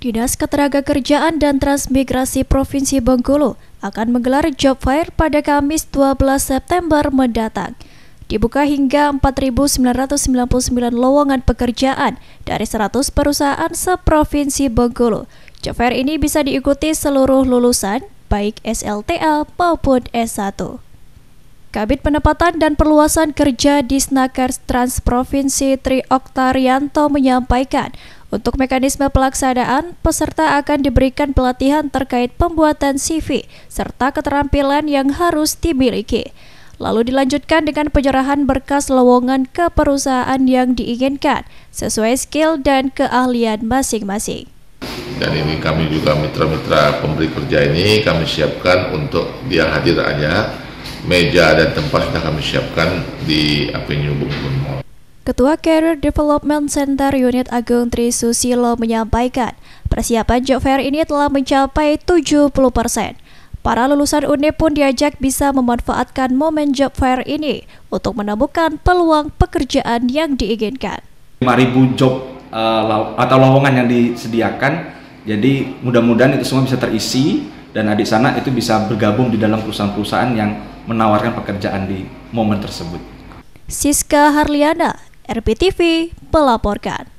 Dinas Kerjaan dan Transmigrasi Provinsi Bengkulu akan menggelar job fair pada Kamis 12 September mendatang. Dibuka hingga 4.999 lowongan pekerjaan dari 100 perusahaan seprovinsi Bengkulu. Job fair ini bisa diikuti seluruh lulusan, baik SLTA maupun S1. Kabit Penempatan dan Perluasan Kerja di Snakers Trans Provinsi Tri Oktarianto menyampaikan untuk mekanisme pelaksanaan, peserta akan diberikan pelatihan terkait pembuatan CV serta keterampilan yang harus dimiliki. Lalu dilanjutkan dengan penyerahan berkas lowongan ke perusahaan yang diinginkan sesuai skill dan keahlian masing-masing. Dan ini kami juga mitra-mitra pemberi kerja ini kami siapkan untuk dia hadir aja meja dan tempat sudah kami siapkan di Avenue Bungkun Mall. Ketua Career Development Center Unit Agung Tri Susilo menyampaikan, persiapan job fair ini telah mencapai 70 persen. Para lulusan UNIP pun diajak bisa memanfaatkan momen job fair ini untuk menemukan peluang pekerjaan yang diinginkan. 5.000 job uh, atau lowongan yang disediakan, jadi mudah-mudahan itu semua bisa terisi dan adik sana itu bisa bergabung di dalam perusahaan-perusahaan yang menawarkan pekerjaan di momen tersebut. Siska Harliana, RPTV melaporkan.